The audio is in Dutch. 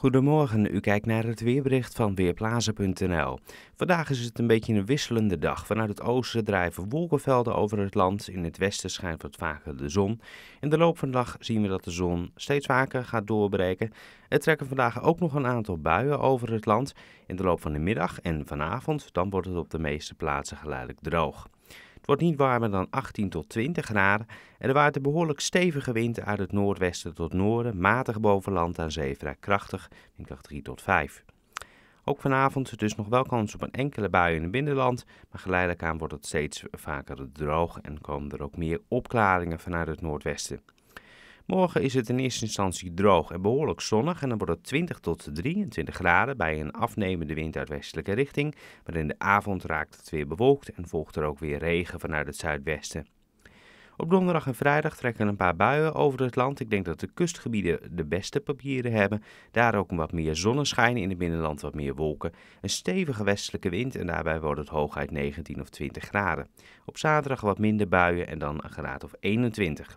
Goedemorgen, u kijkt naar het weerbericht van Weerplaza.nl. Vandaag is het een beetje een wisselende dag. Vanuit het oosten drijven wolkenvelden over het land. In het westen schijnt wat vaker de zon. In de loop van de dag zien we dat de zon steeds vaker gaat doorbreken. Er trekken vandaag ook nog een aantal buien over het land. In de loop van de middag en vanavond dan wordt het op de meeste plaatsen geleidelijk droog. Het wordt niet warmer dan 18 tot 20 graden en er waait een behoorlijk stevige wind uit het noordwesten tot noorden, matig boven land aan zee vrij krachtig, windkracht 3 tot 5. Ook vanavond dus nog wel kans op een enkele bui in het binnenland, maar geleidelijk aan wordt het steeds vaker droog en komen er ook meer opklaringen vanuit het noordwesten. Morgen is het in eerste instantie droog en behoorlijk zonnig en dan wordt het 20 tot 23 graden bij een afnemende wind uit westelijke richting, maar in de avond raakt het weer bewolkt en volgt er ook weer regen vanuit het zuidwesten. Op donderdag en vrijdag trekken een paar buien over het land. Ik denk dat de kustgebieden de beste papieren hebben. Daar ook wat meer zonneschijn, in het binnenland wat meer wolken. Een stevige westelijke wind en daarbij wordt het hooguit 19 of 20 graden. Op zaterdag wat minder buien en dan een graad of 21.